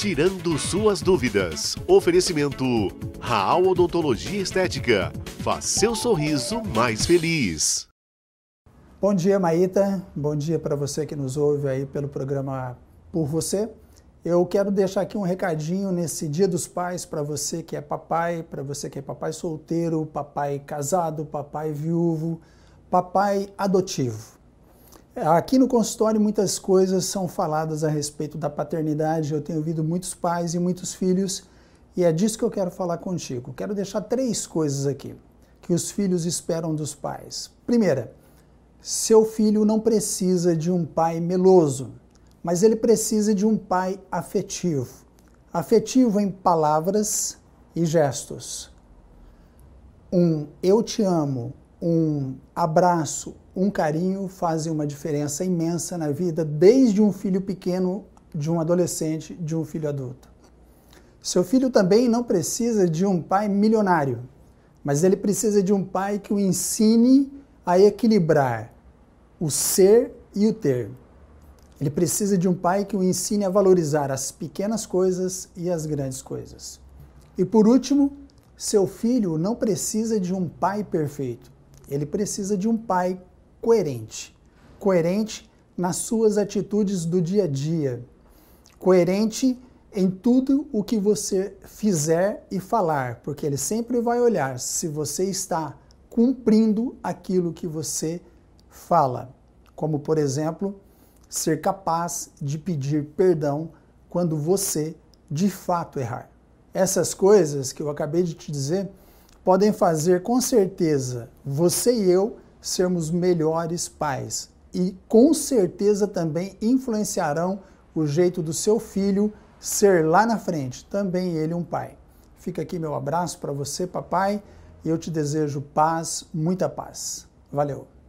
Tirando suas dúvidas. Oferecimento Raal Odontologia Estética. Faz seu sorriso mais feliz. Bom dia, Maíta. Bom dia para você que nos ouve aí pelo programa Por Você. Eu quero deixar aqui um recadinho nesse Dia dos Pais para você que é papai, para você que é papai solteiro, papai casado, papai viúvo, papai adotivo. Aqui no consultório muitas coisas são faladas a respeito da paternidade. Eu tenho ouvido muitos pais e muitos filhos e é disso que eu quero falar contigo. Quero deixar três coisas aqui que os filhos esperam dos pais. Primeira, seu filho não precisa de um pai meloso, mas ele precisa de um pai afetivo. Afetivo em palavras e gestos. Um eu te amo, um abraço, um carinho fazem uma diferença imensa na vida, desde um filho pequeno, de um adolescente, de um filho adulto. Seu filho também não precisa de um pai milionário, mas ele precisa de um pai que o ensine a equilibrar o ser e o ter. Ele precisa de um pai que o ensine a valorizar as pequenas coisas e as grandes coisas. E por último, seu filho não precisa de um pai perfeito. Ele precisa de um pai coerente. Coerente nas suas atitudes do dia a dia. Coerente em tudo o que você fizer e falar, porque ele sempre vai olhar se você está cumprindo aquilo que você fala. Como, por exemplo, ser capaz de pedir perdão quando você de fato errar. Essas coisas que eu acabei de te dizer podem fazer com certeza você e eu sermos melhores pais e com certeza também influenciarão o jeito do seu filho ser lá na frente, também ele um pai. Fica aqui meu abraço para você, papai, e eu te desejo paz, muita paz. Valeu!